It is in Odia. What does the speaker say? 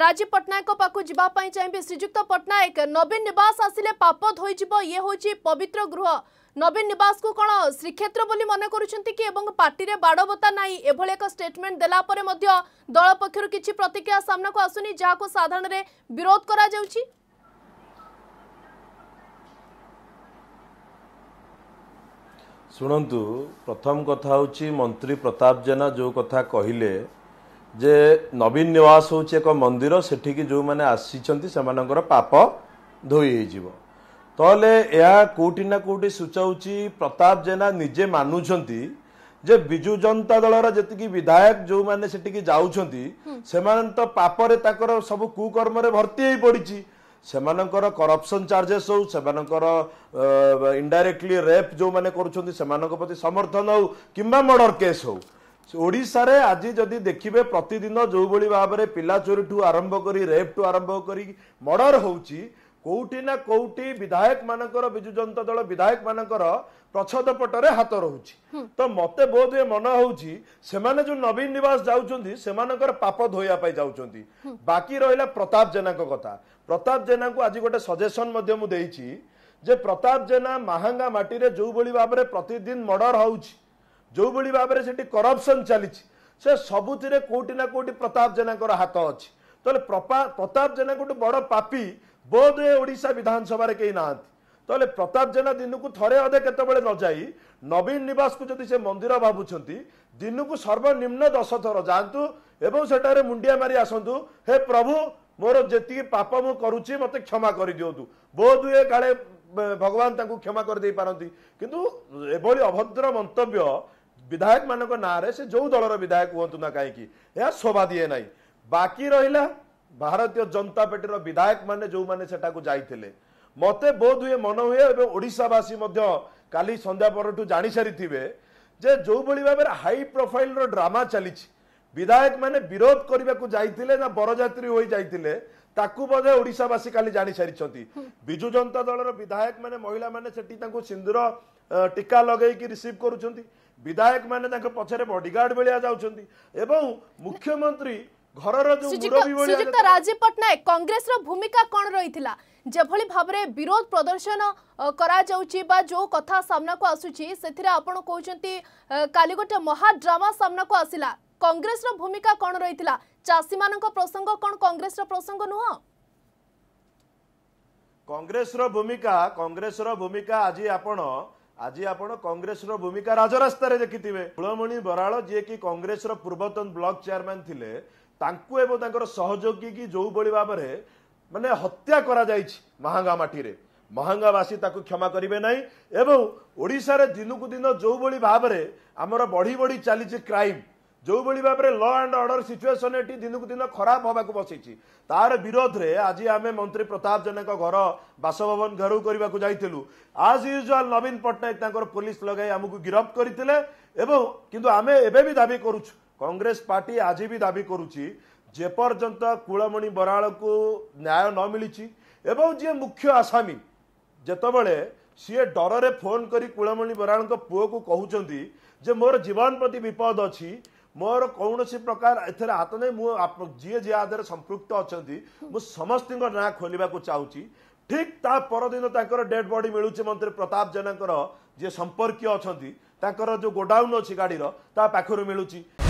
ରାଜୀବ ପଟ୍ଟନାୟକଙ୍କ ପାଖକୁ ଯିବା ପାଇଁ ଚାହିଁବେ ଶ୍ରୀଯୁକ୍ତ ପଟ୍ଟନାୟକ ନବୀନ ନିବାସ ଆସିଲେ ପାପ ଧୋଇଯିବ ଇଏ ହେଉଛି ପବିତ୍ର ଗୃହ ନବୀନ ନିବାସକୁ କ'ଣ ଶ୍ରୀକ୍ଷେତ୍ର ବୋଲି ମନେ କରୁଛନ୍ତି କି ଏବଂ ପାର୍ଟିରେ ବାଡ଼ବତା ନାହିଁ ଏଭଳି ଏକ ଷ୍ଟେଟମେଣ୍ଟ ଦେଲା ପରେ ମଧ୍ୟ ଦଳ ପକ୍ଷରୁ କିଛି ପ୍ରତିକ୍ରିୟା ସାମ୍ନାକୁ ଆସୁନି ଯାହାକୁ ସାଧାରଣରେ ବିରୋଧ କରାଯାଉଛି ଶୁଣନ୍ତୁ ପ୍ରଥମ କଥା ହେଉଛି ମନ୍ତ୍ରୀ ପ୍ରତାପ ଜେନା ଯେଉଁ କଥା କହିଲେ ଯେ ନବୀନ ନିବାସ ହେଉଛି ଏକ ମନ୍ଦିର ସେଠିକି ଯେଉଁମାନେ ଆସିଛନ୍ତି ସେମାନଙ୍କର ପାପ ଧୋଇ ହେଇଯିବ ତାହେଲେ ଏହା କେଉଁଠି ନା କେଉଁଠି ସୂଚାଉଛି ପ୍ରତାପ ଜେନା ନିଜେ ମାନୁଛନ୍ତି ଯେ ବିଜୁ ଜନତା ଦଳର ଯେତିକି ବିଧାୟକ ଯେଉଁମାନେ ସେଠିକି ଯାଉଛନ୍ତି ସେମାନେ ତ ପାପରେ ତାଙ୍କର ସବୁ କୁକର୍ମରେ ଭର୍ତ୍ତି ହେଇ ପଡ଼ିଛି ସେମାନଙ୍କର କରପସନ୍ ଚାର୍ଜେସ୍ ହଉ ସେମାନଙ୍କର ଇଣ୍ଡାଇରେକ୍ଟଲି ରେପ୍ ଯେଉଁମାନେ କରୁଛନ୍ତି ସେମାନଙ୍କ ପ୍ରତି ସମର୍ଥନ ହଉ କିମ୍ବା ମର୍ଡର କେସ୍ ହଉ ଓଡ଼ିଶାରେ ଆଜି ଯଦି ଦେଖିବେ ପ୍ରତିଦିନ ଯେଉଁଭଳି ଭାବରେ ପିଲା ଚୋରିଠୁ ଆରମ୍ଭ କରି ରେପ୍ଠୁ ଆରମ୍ଭ କରି ମର୍ଡ଼ର ହେଉଛି କେଉଁଠି ନା କେଉଁଠି ମାନଙ୍କର ବିଜୁ ଜନତା ଦଳ ବିଧାୟକମାନଙ୍କର ପ୍ରଚ୍ଛଦ ପଟରେ ହାତ ରହୁଛି ତ ମୋତେ ବୋଧ ହୁଏ ମନେ ହେଉଛି ସେମାନେ ଯେଉଁ ନବୀନ ନିବାସ ଯାଉଛନ୍ତି ସେମାନଙ୍କର ପାପ ଧୋଇବା ପାଇଁ ଯାଉଛନ୍ତି ବାକି ରହିଲା ପ୍ରତାପ ଜେନାଙ୍କ କଥା ପ୍ରତାପ ଜେନାଙ୍କୁ ଆଜି ଗୋଟେ ସଜେସନ୍ ମଧ୍ୟ ମୁଁ ଦେଇଛି ଯେ ପ୍ରତାପ ଜେନା ମାହାଙ୍ଗା ମାଟିରେ ଯେଉଁଭଳି ଭାବରେ ପ୍ରତିଦିନ ମର୍ଡ଼ର ହେଉଛି ଯେଉଁଭଳି ଭାବରେ ସେଠି କରପ୍ସନ୍ ଚାଲିଛି ସେ ସବୁଥିରେ କେଉଁଠି ନା କେଉଁଠି ପ୍ରତାପ ଜେନାଙ୍କର ହାତ ଅଛି ତାହେଲେ ପ୍ରତାପ ଜେନା ଗୋଟେ ବଡ଼ ପାପି ବୋଧ ହୁଏ ଓଡ଼ିଶା ବିଧାନସଭାରେ କେହି ନାହାନ୍ତି ତାହେଲେ ପ୍ରତାପ ଜେନା ଦିନକୁ ଥରେ ଅଧେ କେତେବେଳେ ନ ଯାଇ ନବୀନ ନିବାସକୁ ଯଦି ସେ ମନ୍ଦିର ଭାବୁଛନ୍ତି ଦିନକୁ ସର୍ବନିମ୍ନ ଦଶ ଥର ଯାଆନ୍ତୁ ଏବଂ ସେଠାରେ ମୁଣ୍ଡିଆ ମାରି ଆସନ୍ତୁ ହେ ପ୍ରଭୁ ମୋର ଯେତିକି ପାପ ମୁଁ କରୁଛି ମୋତେ କ୍ଷମା କରିଦିଅନ୍ତୁ ବୋଧ ହୁଏ କାଳେ ଭଗବାନ ତାଙ୍କୁ କ୍ଷମା କରିଦେଇ ପାରନ୍ତି କିନ୍ତୁ ଏଭଳି ଅଭଦ୍ର ମନ୍ତବ୍ୟ ବିଧାୟକ ମାନଙ୍କ ନାଁରେ ସେ ଯେଉଁ ଦଳର ବିଧାୟକ ହୁଅନ୍ତୁ ନା କାହିଁକି ଏହା ଶୋଭା ଦିଏ ନାହିଁ ବାକି ରହିଲା ଭାରତୀୟ ଜନତା ପାର୍ଟିର ବିଧାୟକମାନେ ଯେଉଁମାନେ ସେଠାକୁ ଯାଇଥିଲେ ମୋତେ ବୋଧ ହୁଏ ମନ ହୁଏ ଏବଂ ଓଡ଼ିଶାବାସୀ ମଧ୍ୟ କାଲି ସନ୍ଧ୍ୟା ପରଠୁ ଜାଣିସାରିଥିବେ ଯେ ଯେଉଁଭଳି ଭାବରେ ହାଇ ପ୍ରୋଫାଇଲର ଡ୍ରାମା ଚାଲିଛି ବିଧାୟକମାନେ ବିରୋଧ କରିବାକୁ ଯାଇଥିଲେ ନା ବରଯାତ୍ରୀ ହୋଇଯାଇଥିଲେ ତାକୁ ବୋଧେ ଓଡ଼ିଶାବାସୀ କାଲି ଜାଣିସାରିଛନ୍ତି ବିଜୁ ଜନତା ଦଳର ବିଧାୟକମାନେ ମହିଳାମାନେ ସେଠି ତାଙ୍କୁ ସିନ୍ଦୁର ଟୀକା ଲଗେଇକି ରିସିଭ୍ କରୁଛନ୍ତି ବିଧାୟକମାନେ ତାଙ୍କ ପଛରେ ବଡିଗାର୍ଡ ଭଳିଆ ଯାଉଛନ୍ତି ଏବଂ ମୁଖ୍ୟମନ୍ତ୍ରୀ ଘରର ଯେଉଁ ରାଜୀବ ପଟ୍ଟନାୟକ କଂଗ୍ରେସର ଭୂମିକା କ'ଣ ରହିଥିଲା ଯେଭଳି ଭାବରେ ବିରୋଧ ପ୍ରଦର୍ଶନ କରାଯାଉଛି ବା ଯୋଉ କଥା ସାମ୍ନାକୁ ଆସୁଛି ସେଥିରେ ଆପଣ କହୁଛନ୍ତି କାଲି ଗୋଟେ ମହାଡ୍ରାମା ସାମ୍ନାକୁ ଆସିଲା କଂଗ୍ରେସର ଭୂମିକା କ'ଣ ରହିଥିଲା ଚାଷୀମାନଙ୍କ ପ୍ରସଙ୍ଗ କ'ଣ କଂଗ୍ରେସର ପ୍ରସଙ୍ଗ ନୁହଁ କଂଗ୍ରେସର ଭୂମିକା କଂଗ୍ରେସର ଭୂମିକା ଆଜି ଆପଣ ଆଜି ଆପଣ କଂଗ୍ରେସର ଭୂମିକା ରାଜରାସ୍ତାରେ ଦେଖିଥିବେ କୁଳମଣି ବରାଳ ଯିଏକି କଂଗ୍ରେସର ପୂର୍ବତନ ବ୍ଲକ ଚେୟାରମ୍ୟାନ ଥିଲେ ତାଙ୍କୁ ଏବଂ ତାଙ୍କର ସହଯୋଗୀ କି ଯେଉଁଭଳି ଭାବରେ ମାନେ ହତ୍ୟା କରାଯାଇଛି ମହାଙ୍ଗା ମାଟିରେ ମହାଙ୍ଗାବାସୀ ତାକୁ କ୍ଷମା କରିବେ ନାହିଁ ଏବଂ ଓଡ଼ିଶାରେ ଦିନକୁ ଦିନ ଯେଉଁଭଳି ଭାବରେ ଆମର ବଢି ବଢି ଚାଲିଛି କ୍ରାଇମ୍ ଯେଉଁଭଳି ଭାବରେ ଲ ଆଣ୍ଡ ଅର୍ଡର ସିଚୁଏସନ୍ ଏଠି ଦିନକୁ ଦିନ ଖରାପ ହେବାକୁ ବସିଛି ତାର ବିରୋଧରେ ଆଜି ଆମେ ମନ୍ତ୍ରୀ ପ୍ରତାପ ଜେନାଙ୍କ ଘର ବାସଭବନ ଘେରଉ କରିବାକୁ ଯାଇଥିଲୁ ଆଜ୍ ୟୁଜୁଆଲ୍ ନବୀନ ପଟ୍ଟନାୟକ ତାଙ୍କର ପୋଲିସ ଲଗାଇ ଆମକୁ ଗିରଫ କରିଥିଲେ ଏବଂ କିନ୍ତୁ ଆମେ ଏବେ ବି ଦାବି କରୁଛୁ କଂଗ୍ରେସ ପାର୍ଟି ଆଜି ବି ଦାବି କରୁଛି ଯେପର୍ଯ୍ୟନ୍ତ କୁଳମଣି ବରାଳକୁ ନ୍ୟାୟ ନ ମିଳିଛି ଏବଂ ଯିଏ ମୁଖ୍ୟ ଆସାମୀ ଯେତେବେଳେ ସିଏ ଡରରେ ଫୋନ୍ କରି କୁଳମଣି ବରାଳଙ୍କ ପୁଅକୁ କହୁଛନ୍ତି ଯେ ମୋର ଜୀବନ ପ୍ରତି ବିପଦ ଅଛି ମୋର କୌଣସି ପ୍ରକାର ଏଥିରେ ହାତ ନାହିଁ ମୁଁ ଯିଏ ଯିଏ ଆଧାରରେ ସମ୍ପୃକ୍ତ ଅଛନ୍ତି ମୁଁ ସମସ୍ତଙ୍କ ନାଁ ଖୋଲିବାକୁ ଚାହୁଁଛି ଠିକ୍ ତା ପରଦିନ ତାଙ୍କର ଡେଡ୍ ବଡି ମିଳୁଛି ମନ୍ତ୍ରୀ ପ୍ରତାପ ଜେନାଙ୍କର ଯିଏ ସମ୍ପର୍କୀୟ ଅଛନ୍ତି ତାଙ୍କର ଯେଉଁ ଗୋଡାଉନ୍ ଅଛି ଗାଡ଼ିର ତା ପାଖରୁ ମିଳୁଛି